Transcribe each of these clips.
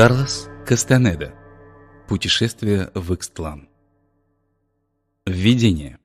Карлос Кастанеда. Путешествие в Экстлан. Введение.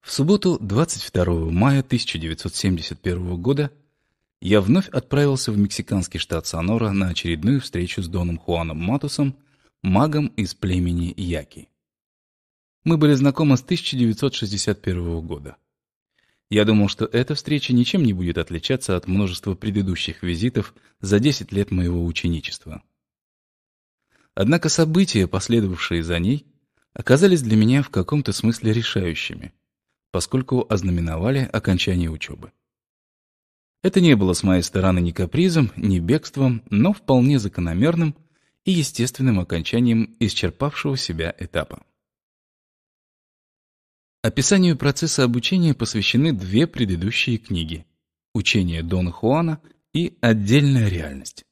В субботу 22 мая 1971 года я вновь отправился в мексиканский штат Сонора на очередную встречу с Доном Хуаном Матусом, магом из племени Яки. Мы были знакомы с 1961 года. Я думал, что эта встреча ничем не будет отличаться от множества предыдущих визитов за 10 лет моего ученичества. Однако события, последовавшие за ней, оказались для меня в каком-то смысле решающими, поскольку ознаменовали окончание учебы. Это не было с моей стороны ни капризом, ни бегством, но вполне закономерным и естественным окончанием исчерпавшего себя этапа. Описанию процесса обучения посвящены две предыдущие книги «Учение Дона Хуана» и «Отдельная реальность».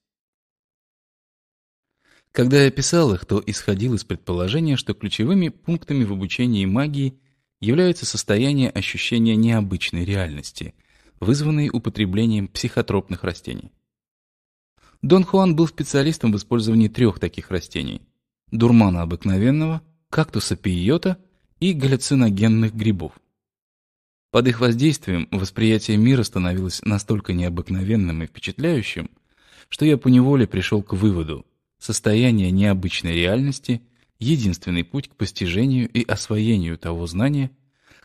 Когда я писал их, то исходил из предположения, что ключевыми пунктами в обучении магии являются состояние ощущения необычной реальности, вызванные употреблением психотропных растений. Дон Хуан был специалистом в использовании трех таких растений – дурмана обыкновенного, кактуса пиота – и галлюциногенных грибов. Под их воздействием восприятие мира становилось настолько необыкновенным и впечатляющим, что я поневоле пришел к выводу – состояние необычной реальности – единственный путь к постижению и освоению того знания,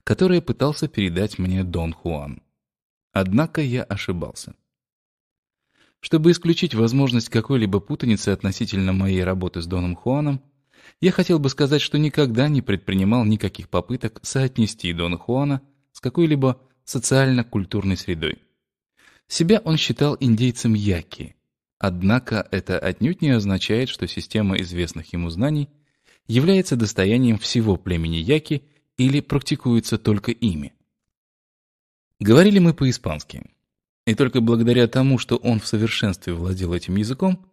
которое пытался передать мне Дон Хуан. Однако я ошибался. Чтобы исключить возможность какой-либо путаницы относительно моей работы с Доном Хуаном, я хотел бы сказать, что никогда не предпринимал никаких попыток соотнести Дон Хуана с какой-либо социально-культурной средой. Себя он считал индейцем Яки. Однако это отнюдь не означает, что система известных ему знаний является достоянием всего племени Яки или практикуется только ими. Говорили мы по-испански. И только благодаря тому, что он в совершенстве владел этим языком,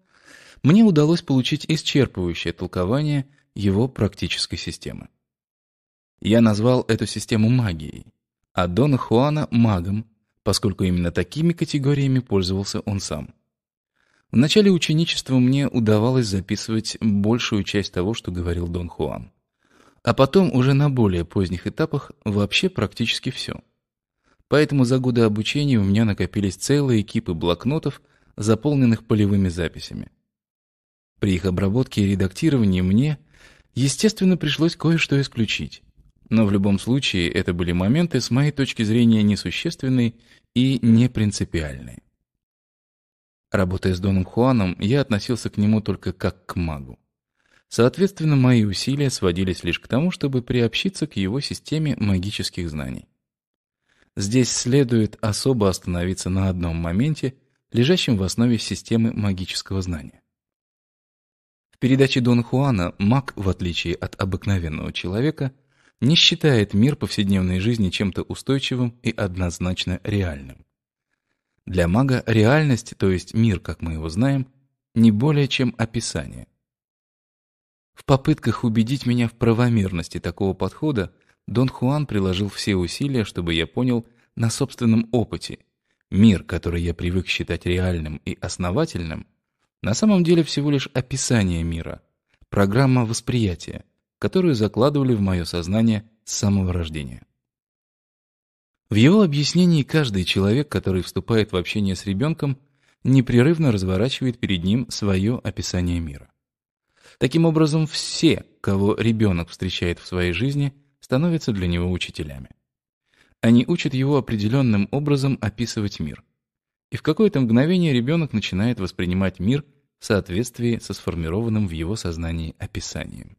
мне удалось получить исчерпывающее толкование его практической системы. Я назвал эту систему магией, а Дона Хуана — магом, поскольку именно такими категориями пользовался он сам. В начале ученичества мне удавалось записывать большую часть того, что говорил Дон Хуан. А потом, уже на более поздних этапах, вообще практически все. Поэтому за годы обучения у меня накопились целые кипы блокнотов, заполненных полевыми записями. При их обработке и редактировании мне, естественно, пришлось кое-что исключить. Но в любом случае это были моменты, с моей точки зрения, несущественные и непринципиальные. Работая с Доном Хуаном, я относился к нему только как к магу. Соответственно, мои усилия сводились лишь к тому, чтобы приобщиться к его системе магических знаний. Здесь следует особо остановиться на одном моменте, лежащем в основе системы магического знания передаче Дон Хуана маг, в отличие от обыкновенного человека, не считает мир повседневной жизни чем-то устойчивым и однозначно реальным. Для мага реальность, то есть мир, как мы его знаем, не более чем описание. В попытках убедить меня в правомерности такого подхода Дон Хуан приложил все усилия, чтобы я понял на собственном опыте. Мир, который я привык считать реальным и основательным – на самом деле всего лишь описание мира, программа восприятия, которую закладывали в мое сознание с самого рождения. В его объяснении каждый человек, который вступает в общение с ребенком, непрерывно разворачивает перед ним свое описание мира. Таким образом, все, кого ребенок встречает в своей жизни, становятся для него учителями. Они учат его определенным образом описывать мир – и в какое-то мгновение ребенок начинает воспринимать мир в соответствии со сформированным в его сознании описанием.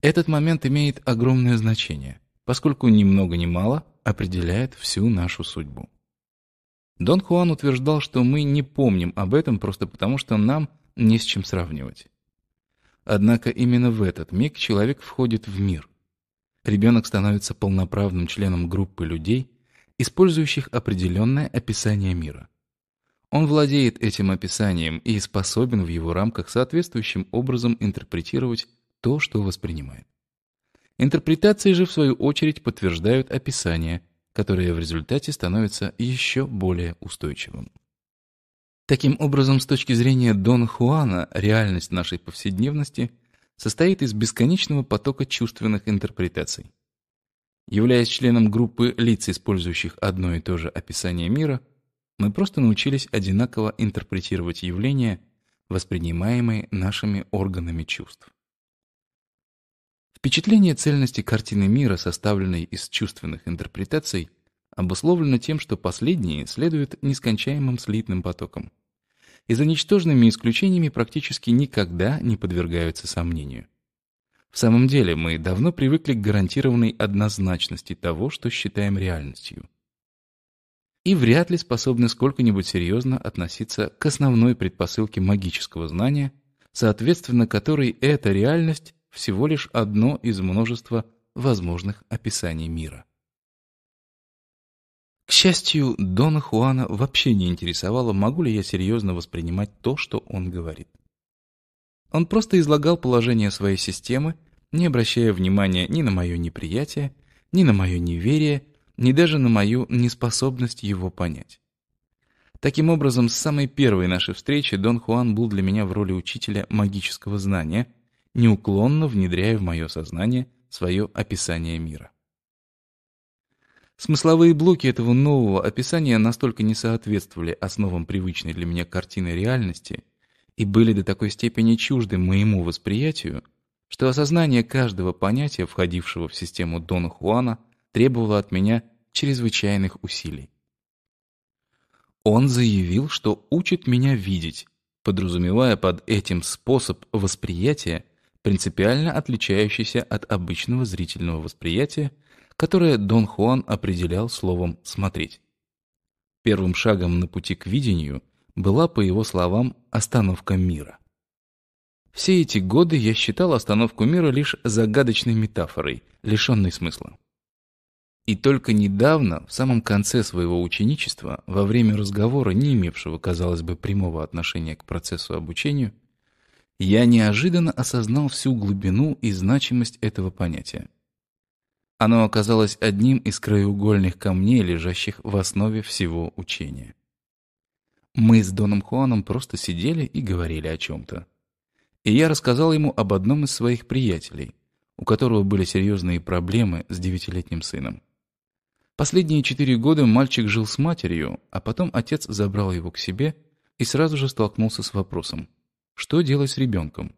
Этот момент имеет огромное значение, поскольку ни много ни мало определяет всю нашу судьбу. Дон Хуан утверждал, что мы не помним об этом просто потому, что нам не с чем сравнивать. Однако именно в этот миг человек входит в мир. Ребенок становится полноправным членом группы людей, использующих определенное описание мира. Он владеет этим описанием и способен в его рамках соответствующим образом интерпретировать то, что воспринимает. Интерпретации же, в свою очередь, подтверждают описание, которое в результате становится еще более устойчивым. Таким образом, с точки зрения Дон Хуана, реальность нашей повседневности состоит из бесконечного потока чувственных интерпретаций. Являясь членом группы лиц, использующих одно и то же описание мира, мы просто научились одинаково интерпретировать явления, воспринимаемые нашими органами чувств. Впечатление цельности картины мира, составленной из чувственных интерпретаций, обусловлено тем, что последние следуют нескончаемым слитным потоком и за ничтожными исключениями практически никогда не подвергаются сомнению. В самом деле, мы давно привыкли к гарантированной однозначности того, что считаем реальностью. И вряд ли способны сколько-нибудь серьезно относиться к основной предпосылке магического знания, соответственно которой эта реальность всего лишь одно из множества возможных описаний мира. К счастью, Дона Хуана вообще не интересовало, могу ли я серьезно воспринимать то, что он говорит. Он просто излагал положение своей системы, не обращая внимания ни на мое неприятие, ни на мое неверие, ни даже на мою неспособность его понять. Таким образом, с самой первой нашей встречи Дон Хуан был для меня в роли учителя магического знания, неуклонно внедряя в мое сознание свое описание мира. Смысловые блоки этого нового описания настолько не соответствовали основам привычной для меня картины реальности, и были до такой степени чужды моему восприятию, что осознание каждого понятия, входившего в систему Дон Хуана, требовало от меня чрезвычайных усилий. Он заявил, что учит меня видеть, подразумевая под этим способ восприятия, принципиально отличающийся от обычного зрительного восприятия, которое Дон Хуан определял словом «смотреть». Первым шагом на пути к видению была, по его словам, остановка мира. Все эти годы я считал остановку мира лишь загадочной метафорой, лишенной смысла. И только недавно, в самом конце своего ученичества, во время разговора, не имевшего, казалось бы, прямого отношения к процессу обучения, я неожиданно осознал всю глубину и значимость этого понятия. Оно оказалось одним из краеугольных камней, лежащих в основе всего учения. Мы с Доном Хуаном просто сидели и говорили о чем-то. И я рассказал ему об одном из своих приятелей, у которого были серьезные проблемы с девятилетним сыном. Последние четыре года мальчик жил с матерью, а потом отец забрал его к себе и сразу же столкнулся с вопросом, что делать с ребенком?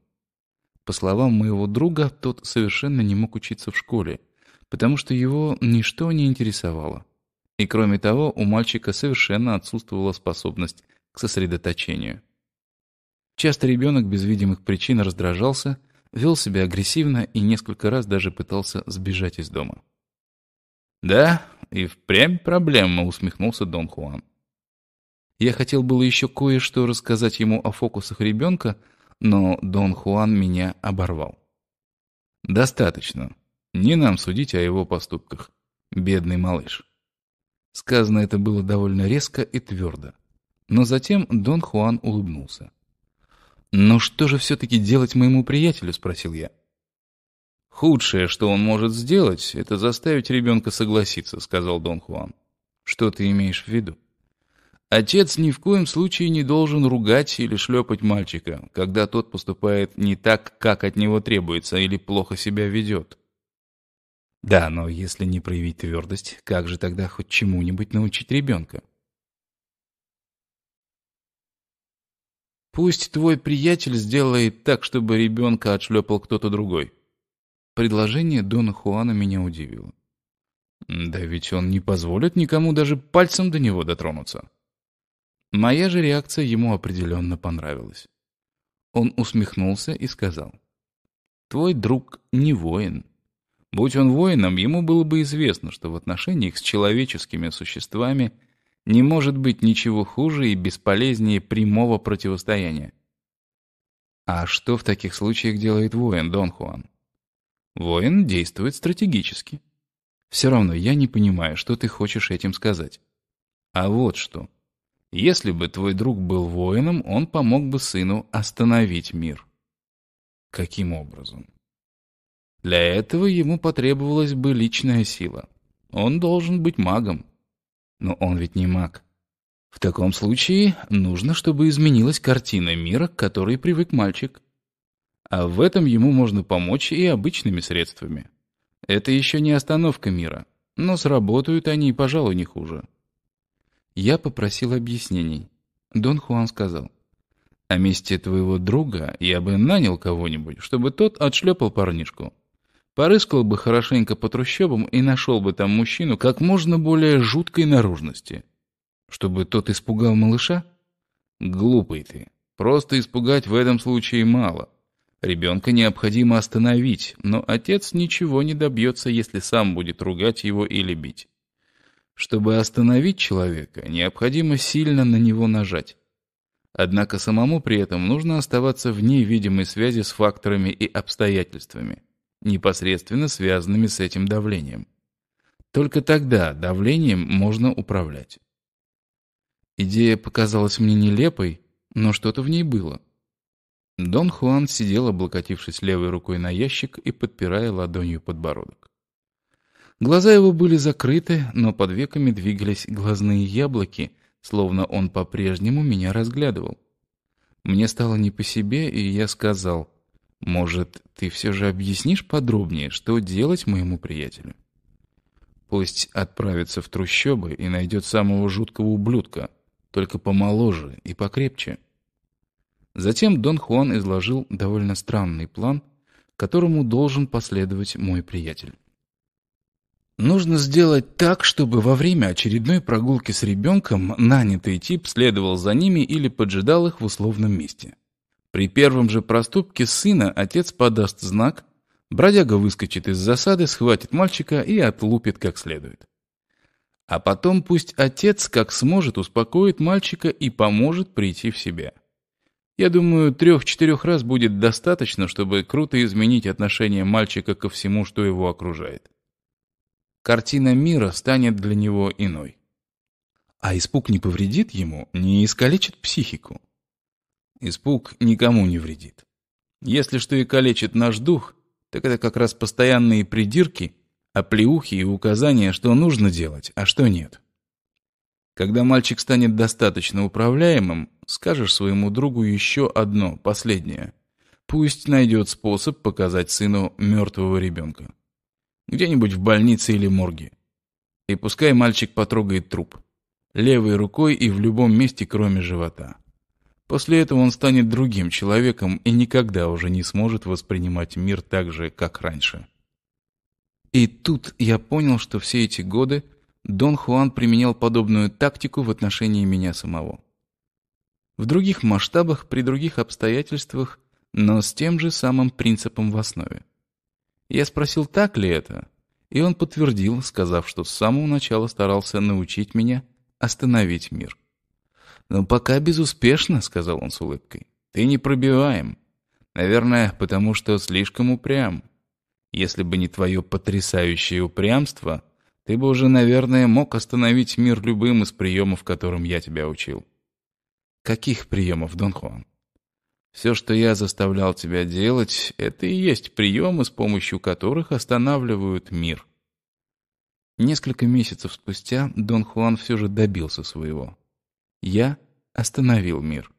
По словам моего друга, тот совершенно не мог учиться в школе, потому что его ничто не интересовало. И кроме того, у мальчика совершенно отсутствовала способность к сосредоточению. Часто ребенок без видимых причин раздражался, вел себя агрессивно и несколько раз даже пытался сбежать из дома. «Да, и впрямь проблема», — усмехнулся Дон Хуан. Я хотел было еще кое-что рассказать ему о фокусах ребенка, но Дон Хуан меня оборвал. «Достаточно. Не нам судить о его поступках. Бедный малыш». Сказано это было довольно резко и твердо. Но затем Дон Хуан улыбнулся. «Но «Ну что же все-таки делать моему приятелю?» — спросил я. «Худшее, что он может сделать, это заставить ребенка согласиться», — сказал Дон Хуан. «Что ты имеешь в виду?» Отец ни в коем случае не должен ругать или шлепать мальчика, когда тот поступает не так, как от него требуется, или плохо себя ведет. Да, но если не проявить твердость, как же тогда хоть чему-нибудь научить ребенка? Пусть твой приятель сделает так, чтобы ребенка отшлепал кто-то другой. Предложение Дона Хуана меня удивило. Да ведь он не позволит никому даже пальцем до него дотронуться. Моя же реакция ему определенно понравилась. Он усмехнулся и сказал. «Твой друг не воин, Будь он воином, ему было бы известно, что в отношениях с человеческими существами не может быть ничего хуже и бесполезнее прямого противостояния. А что в таких случаях делает воин, Дон Хуан? Воин действует стратегически. Все равно я не понимаю, что ты хочешь этим сказать. А вот что. Если бы твой друг был воином, он помог бы сыну остановить мир. Каким образом? Для этого ему потребовалась бы личная сила. Он должен быть магом. Но он ведь не маг. В таком случае нужно, чтобы изменилась картина мира, к которой привык мальчик. А в этом ему можно помочь и обычными средствами. Это еще не остановка мира, но сработают они, пожалуй, не хуже. Я попросил объяснений. Дон Хуан сказал. «На месте твоего друга я бы нанял кого-нибудь, чтобы тот отшлепал парнишку. Порыскал бы хорошенько по трущобам и нашел бы там мужчину как можно более жуткой наружности. Чтобы тот испугал малыша? Глупый ты. Просто испугать в этом случае мало. Ребенка необходимо остановить, но отец ничего не добьется, если сам будет ругать его или бить. Чтобы остановить человека, необходимо сильно на него нажать. Однако самому при этом нужно оставаться в невидимой связи с факторами и обстоятельствами непосредственно связанными с этим давлением. Только тогда давлением можно управлять. Идея показалась мне нелепой, но что-то в ней было. Дон Хуан сидел, облокотившись левой рукой на ящик и подпирая ладонью подбородок. Глаза его были закрыты, но под веками двигались глазные яблоки, словно он по-прежнему меня разглядывал. Мне стало не по себе, и я сказал, может, ты все же объяснишь подробнее, что делать моему приятелю? Пусть отправится в трущобы и найдет самого жуткого ублюдка, только помоложе и покрепче. Затем Дон Хуан изложил довольно странный план, которому должен последовать мой приятель. Нужно сделать так, чтобы во время очередной прогулки с ребенком нанятый тип следовал за ними или поджидал их в условном месте. При первом же проступке сына отец подаст знак, бродяга выскочит из засады, схватит мальчика и отлупит как следует. А потом пусть отец как сможет успокоит мальчика и поможет прийти в себя. Я думаю, трех-четырех раз будет достаточно, чтобы круто изменить отношение мальчика ко всему, что его окружает. Картина мира станет для него иной. А испуг не повредит ему, не искалечит психику. Испуг никому не вредит. Если что и калечит наш дух, так это как раз постоянные придирки, оплеухи а и указания, что нужно делать, а что нет. Когда мальчик станет достаточно управляемым, скажешь своему другу еще одно, последнее. Пусть найдет способ показать сыну мертвого ребенка. Где-нибудь в больнице или морге. И пускай мальчик потрогает труп. Левой рукой и в любом месте, кроме живота. После этого он станет другим человеком и никогда уже не сможет воспринимать мир так же, как раньше. И тут я понял, что все эти годы Дон Хуан применял подобную тактику в отношении меня самого. В других масштабах, при других обстоятельствах, но с тем же самым принципом в основе. Я спросил, так ли это, и он подтвердил, сказав, что с самого начала старался научить меня остановить мир. «Но пока безуспешно», — сказал он с улыбкой. «Ты не пробиваем. Наверное, потому что слишком упрям. Если бы не твое потрясающее упрямство, ты бы уже, наверное, мог остановить мир любым из приемов, которым я тебя учил». «Каких приемов, Дон Хуан?» «Все, что я заставлял тебя делать, это и есть приемы, с помощью которых останавливают мир». Несколько месяцев спустя Дон Хуан все же добился своего. Я остановил мир.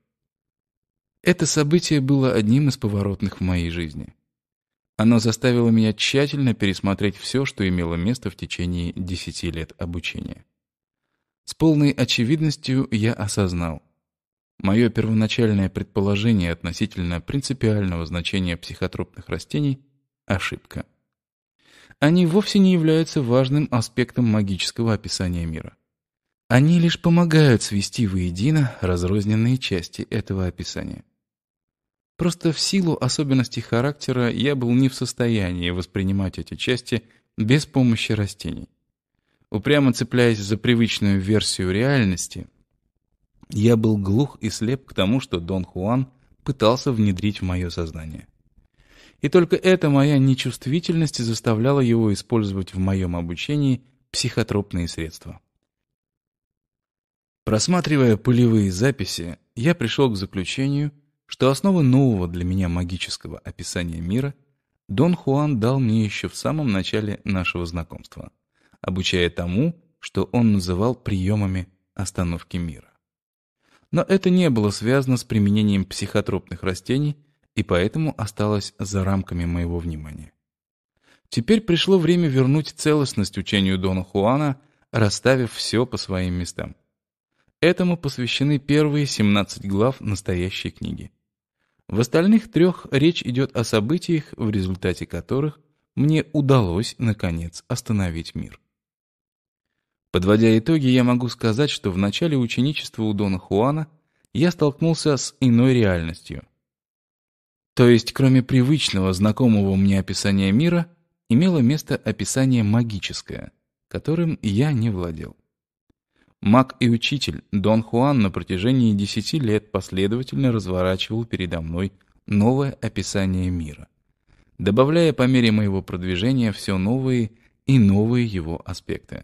Это событие было одним из поворотных в моей жизни. Оно заставило меня тщательно пересмотреть все, что имело место в течение 10 лет обучения. С полной очевидностью я осознал. Мое первоначальное предположение относительно принципиального значения психотропных растений – ошибка. Они вовсе не являются важным аспектом магического описания мира. Они лишь помогают свести воедино разрозненные части этого описания. Просто в силу особенностей характера я был не в состоянии воспринимать эти части без помощи растений. Упрямо цепляясь за привычную версию реальности, я был глух и слеп к тому, что Дон Хуан пытался внедрить в мое сознание. И только эта моя нечувствительность заставляла его использовать в моем обучении психотропные средства. Просматривая пылевые записи, я пришел к заключению, что основы нового для меня магического описания мира Дон Хуан дал мне еще в самом начале нашего знакомства, обучая тому, что он называл приемами остановки мира. Но это не было связано с применением психотропных растений и поэтому осталось за рамками моего внимания. Теперь пришло время вернуть целостность учению Дона Хуана, расставив все по своим местам. Этому посвящены первые 17 глав настоящей книги. В остальных трех речь идет о событиях, в результате которых мне удалось, наконец, остановить мир. Подводя итоги, я могу сказать, что в начале ученичества у Дона Хуана я столкнулся с иной реальностью. То есть, кроме привычного, знакомого мне описания мира, имело место описание магическое, которым я не владел. Маг и учитель Дон Хуан на протяжении десяти лет последовательно разворачивал передо мной новое описание мира, добавляя по мере моего продвижения все новые и новые его аспекты.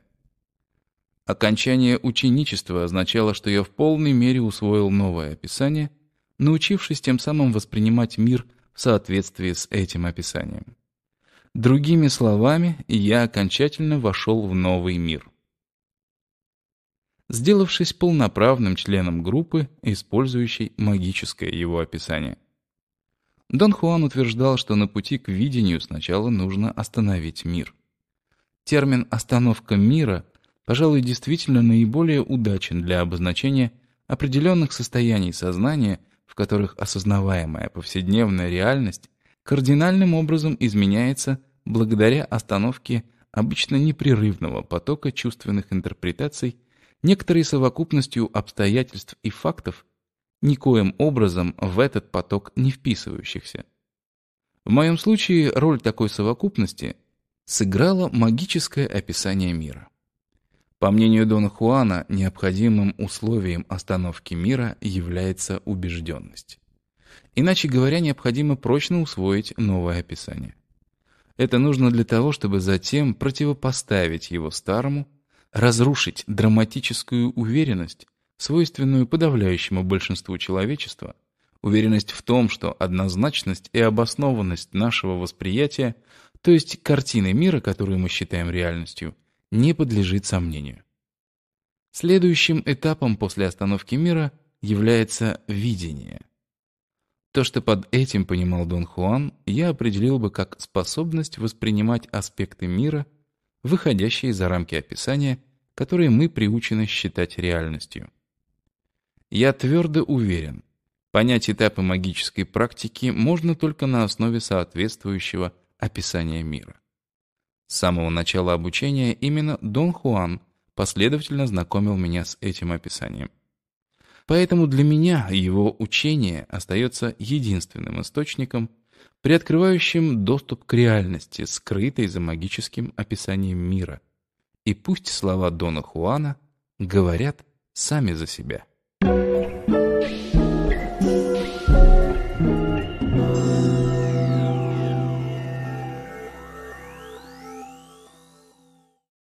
Окончание ученичества означало, что я в полной мере усвоил новое описание, научившись тем самым воспринимать мир в соответствии с этим описанием. Другими словами, я окончательно вошел в новый мир — сделавшись полноправным членом группы, использующей магическое его описание. Дон Хуан утверждал, что на пути к видению сначала нужно остановить мир. Термин «остановка мира» пожалуй, действительно наиболее удачен для обозначения определенных состояний сознания, в которых осознаваемая повседневная реальность кардинальным образом изменяется благодаря остановке обычно непрерывного потока чувственных интерпретаций некоторой совокупностью обстоятельств и фактов, никоим образом в этот поток не вписывающихся. В моем случае роль такой совокупности сыграло магическое описание мира. По мнению Дона Хуана, необходимым условием остановки мира является убежденность. Иначе говоря, необходимо прочно усвоить новое описание. Это нужно для того, чтобы затем противопоставить его старому, разрушить драматическую уверенность, свойственную подавляющему большинству человечества, уверенность в том, что однозначность и обоснованность нашего восприятия, то есть картины мира, которую мы считаем реальностью, не подлежит сомнению. Следующим этапом после остановки мира является видение. То, что под этим понимал Дон Хуан, я определил бы как способность воспринимать аспекты мира – выходящие за рамки описания, которые мы приучены считать реальностью. Я твердо уверен, понять этапы магической практики можно только на основе соответствующего описания мира. С самого начала обучения именно Дон Хуан последовательно знакомил меня с этим описанием. Поэтому для меня его учение остается единственным источником, приоткрывающим доступ к реальности, скрытой за магическим описанием мира. И пусть слова Дона Хуана говорят сами за себя.